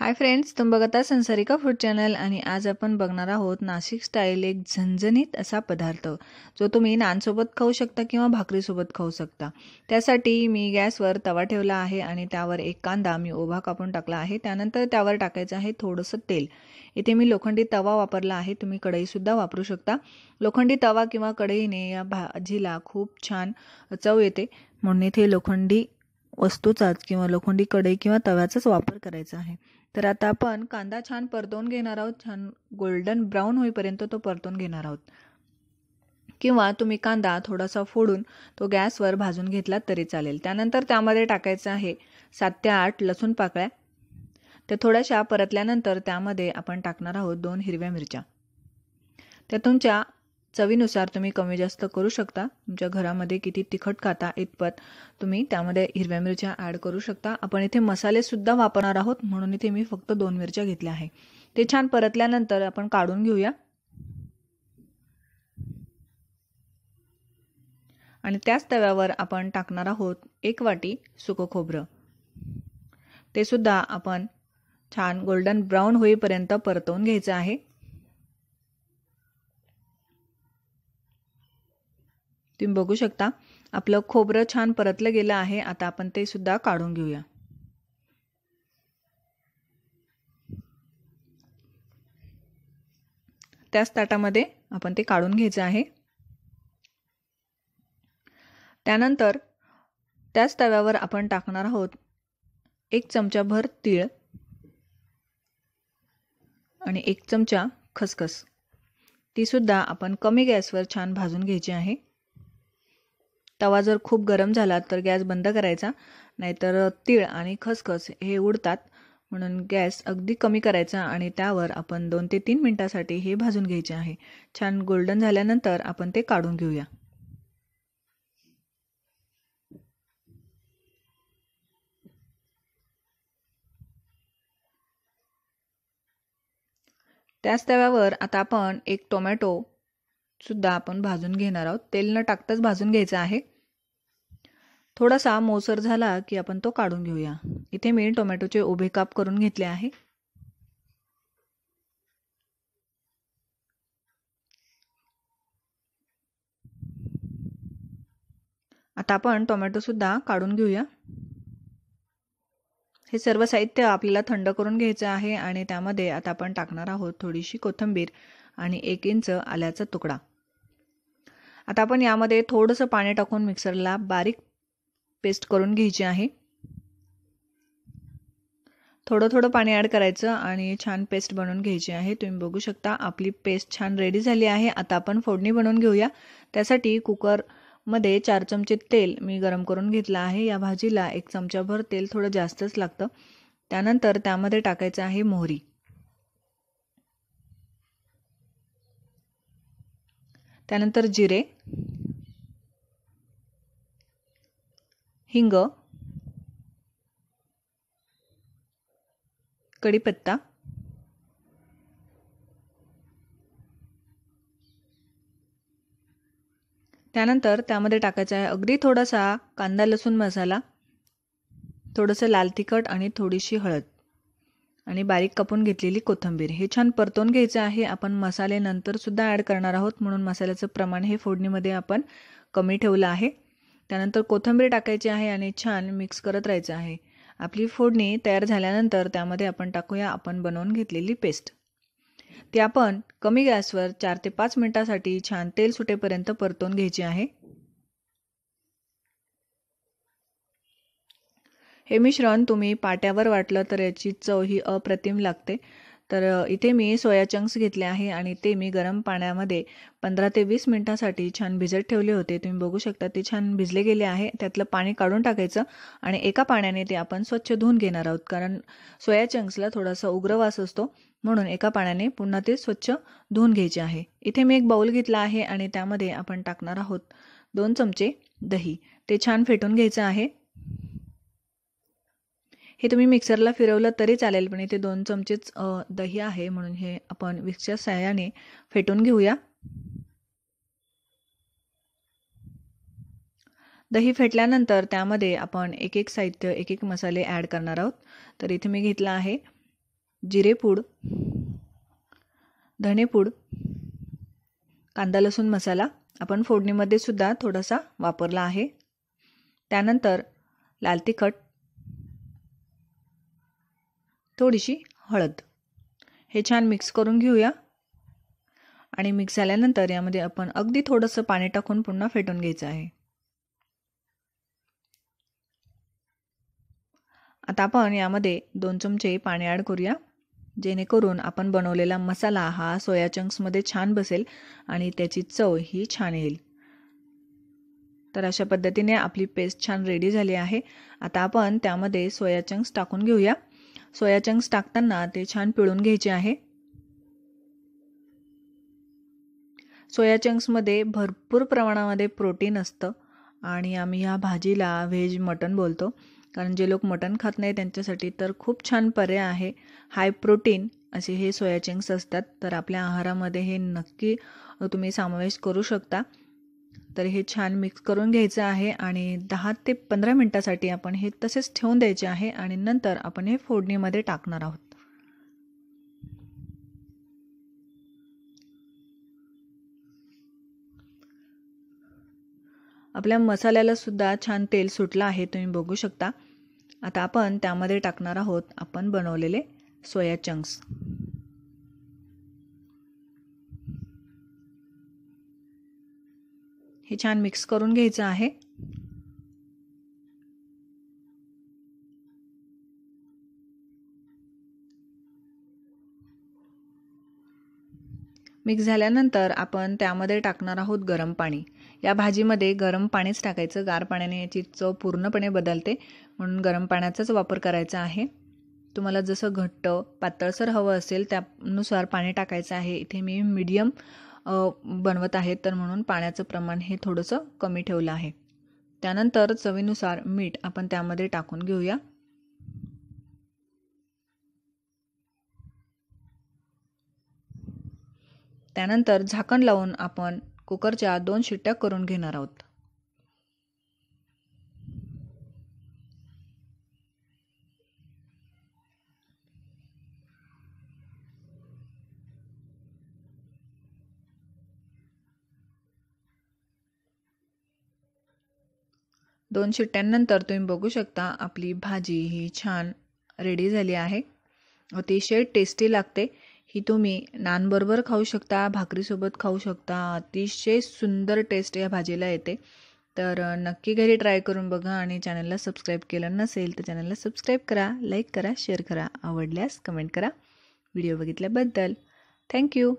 hi friends तुम बघत आहात संसारिका फूड चॅनल आणि आज आपण बघणार आहोत नाशिक स्टाईल एक झणझणीत असा पदार्थ जो तुम्ही नानसोबत खाऊ शकता किंवा भाकरीसोबत खाऊ शकता त्यासाठी मी गॅसवर तवा ठेवला आहे आणि त्यावर एक कांदा मी ओभा कापून टाकला आहे त्यानंतर त्यावर टाकायचं आहे थोडंसं तेल इथे मी लोखंडी तवा वापरला आहे तुम्ही कढईसुद्धा वापरू शकता लोखंडी तवा किंवा कढईने या भाजीला खूप छान चव येते म्हणून इथे लोखंडी वस्तूचाच किंवा लोखंडी कडे किंवा तव्याचाच वापर करायचा आहे तर आता आपण कांदा छान परतवून घेणार आहोत छान गोल्डन ब्राऊन होईपर्यंत तो परतवून घेणार आहोत किंवा तुम्ही कांदा थोडासा फोडून तो गॅसवर भाजून घेतला तरी चालेल त्यानंतर त्यामध्ये टाकायचं आहे सात ते आठ लसूण पाकळ्या त्या थोड्याशा परतल्यानंतर त्यामध्ये आपण टाकणार आहोत दोन हिरव्या मिरच्या त्या तुमच्या चवीनुसार तुम्ही कमी जास्त करू शकता तुमच्या घरामध्ये किती तिखट खाता इतपत तुम्ही त्यामध्ये हिरव्या मिरच्या ॲड करू शकता आपण इथे मसालेसुद्धा वापरणार आहोत म्हणून इथे मी फक्त दोन मिरच्या घेतल्या आहे ते छान परतल्यानंतर आपण काढून घेऊया आणि त्याच तव्यावर आपण टाकणार आहोत एक वाटी सुकं खोबरं ते सुद्धा आपण छान गोल्डन ब्राऊन होईपर्यंत परतवून घ्यायचं आहे तुम्ही बघू शकता आपलं खोबरं छान परतलं गेलं आहे आता आपण ते सुद्धा काढून घेऊया त्याच ताटामध्ये आपण ते काढून घ्यायचं आहे त्यानंतर त्याच तव्यावर आपण टाकणार आहोत एक चमचा भर तीळ आणि एक चमचा खसखस तीसुद्धा आपण कमी गॅसवर छान भाजून घ्यायची आहे तवा जर खूप गरम झाला तर गॅस बंद करायचा नाहीतर तीळ आणि खसखस हे उडतात म्हणून गॅस अगदी कमी करायचा आणि त्यावर आपण दोन ते तीन मिनटासाठी हे भाजून घ्यायचे आहे छान गोल्डन झाल्यानंतर आपण ते काढून घेऊया त्याच तव्यावर आता आपण एक टोमॅटो सुद्धा आपण भाजून घेणार आहोत तेल न टाकताच भाजून घ्यायचं आहे थोडासा मोसर झाला की आपण तो काढून घेऊया इथे मी टोमॅटोचे उभे काप करून घेतले आहे आता आपण टोमॅटोसुद्धा काढून घेऊया हे सर्व साहित्य आपल्याला थंड करून घ्यायचं आहे आणि त्यामध्ये आता आपण टाकणार आहोत थोडीशी कोथिंबीर आणि एक इंच आल्याचा तुकडा आता आपण यामध्ये थोडंसं पाणी टाकून मिक्सरला बारीक पेस्ट करून घ्यायची आहे थोडं थोडं पाणी ॲड करायचं आणि छान पेस्ट बनवून घ्यायची आहे तुम्ही बघू शकता आपली पेस्ट छान रेडी झाली आहे आता आपण फोडणी बनवून घेऊया त्यासाठी कुकरमध्ये चार चमचे तेल मी गरम करून घेतलं आहे या भाजीला एक चमचाभर तेल थोडं जास्तच लागतं त्यानंतर त्यामध्ये टाकायचं आहे मोहरी त्यानंतर जिरे हिंग कढीपत्ता त्यानंतर त्यामध्ये टाकायचा आहे अगदी थोडासा कांदा लसूण मसाला थोडंसं लाल तिखट आणि थोडीशी हळद आणि बारीक कापून घेतलेली कोथंबीर हे छान परतवून घ्यायचं आहे आपण मसाले सुद्धा ॲड करणार आहोत म्हणून मसाल्याचं प्रमाण हे फोडणीमध्ये आपण कमी ठेवलं आहे त्यानंतर कोथंबीर टाकायची आहे आणि छान मिक्स करत राहायचं आहे आपली फोडणी तयार झाल्यानंतर त्यामध्ये आपण टाकूया आपण बनवून घेतलेली पेस्ट ती आपण कमी गॅसवर चार ते पाच मिनटासाठी छान तेल सुटेपर्यंत परतवून घ्यायची आहे हे मिश्रण तुम्ही पाट्यावर वाटलं तर याची चव ही अप्रतिम लागते तर इथे मी सोया चंक्स घेतले आहे आणि ते मी गरम पाण्यामध्ये पंधरा ते वीस मिनिटांसाठी छान भिजत ठेवले होते तुम्ही बघू शकता ते छान भिजले गेले आहे त्यातलं पाणी काढून टाकायचं आणि एका पाण्याने ते आपण स्वच्छ धुवून घेणार आहोत कारण सोया चंक्सला थोडासा उग्र वास असतो म्हणून एका पाण्याने पुन्हा ते स्वच्छ धुवून घ्यायचे आहे इथे मी एक बाऊल घेतला आहे आणि त्यामध्ये आपण टाकणार आहोत दोन चमचे दही ते छान फेटून घ्यायचं आहे हे तुम्ही मिक्सरला फिरवलं तरी चालेल पण इथे दोन चमचेच दही आहे म्हणून हे आपण विक्सच्या साह्याने फेटून घेऊया दही फेटल्यानंतर त्यामध्ये आपण एक एक साहित्य एक एक मसाले ॲड करणार आहोत तर इथे मी घेतला आहे जिरेपूड धणेपूड कांदा लसूण मसाला आपण फोडणीमध्ये सुद्धा थोडासा वापरला आहे त्यानंतर लाल तिखट थोडीशी हळद हे छान मिक्स करून घेऊया आणि मिक्स झाल्यानंतर यामध्ये आपण अगदी थोडंसं पाणी टाकून पुन्हा फेटून घ्यायचं आहे आता आपण यामध्ये दोन चमचे पाणी ॲड करूया जेणेकरून आपण बनवलेला मसाला हा सोया चंक्समध्ये छान बसेल आणि त्याची चव ही छान येईल तर अशा पद्धतीने आपली पेस्ट छान रेडी झाली आहे आता आपण त्यामध्ये सोया चंक्स टाकून घेऊया सोया चंक्स टाकताना ते छान पिळून घ्यायचे आहे सोया चंक्समध्ये भरपूर प्रमाणामध्ये प्रोटीन असतं आणि आम्ही ह्या भाजीला व्हेज मटन बोलतो कारण जे लोक मटन खात नाही त्यांच्यासाठी तर खूप छान पर्याय आहे हाय प्रोटीन असे हे सोया चंक्स असतात तर आपल्या आहारामध्ये हे नक्की तुम्ही समावेश करू शकता तर हे छान मिक्स करून घ्यायचं आहे आणि दहा ते पंधरा मिनटासाठी आपण हे तसेच ठेवून द्यायचे आहे आणि नंतर आपण हे फोडणीमध्ये टाकणार आहोत आपल्या मसाल्याला सुद्धा छान तेल सुटलं आहे तुम्ही बघू शकता आता आपण त्यामध्ये टाकणार आहोत आपण बनवलेले सोया चंक्स हे छान मिक्स करून घ्यायचं आहे मिक्स झाल्यानंतर आपण त्यामध्ये टाकणार आहोत गरम पाणी या भाजीमध्ये गरम पाणीच टाकायचं गार पाण्याने याची चव पूर्णपणे बदलते म्हणून गरम पाण्याचाच वापर करायचा आहे तुम्हाला जसं घट्ट पातळसर हवं असेल त्यानुसार पाणी टाकायचं आहे इथे मी मीडियम बनवत आहेत तर म्हणून पाण्याचं प्रमाण हे थोडंसं कमी ठेवलं आहे त्यानंतर चवीनुसार मीठ आपण त्यामध्ये टाकून घेऊया त्यानंतर झाकण लावून आपण कुकरच्या दोन शिट्ट्या करून घेणार आहोत दोन शिट्ट्यांनंतर तुम्ही बघू शकता आपली भाजी ही छान रेडी झाली आहे अतिशय टेस्टी लागते ही तुम्ही नानबरोबर खाऊ शकता भाकरीसोबत खाऊ शकता अतिशय सुंदर टेस्ट या भाजीला येते तर नक्की घरी ट्राय करून बघा आणि चॅनलला सबस्क्राईब केलं नसेल तर चॅनलला सबस्क्राईब करा लाईक करा शेअर करा आवडल्यास कमेंट करा व्हिडिओ बघितल्याबद्दल थँक्यू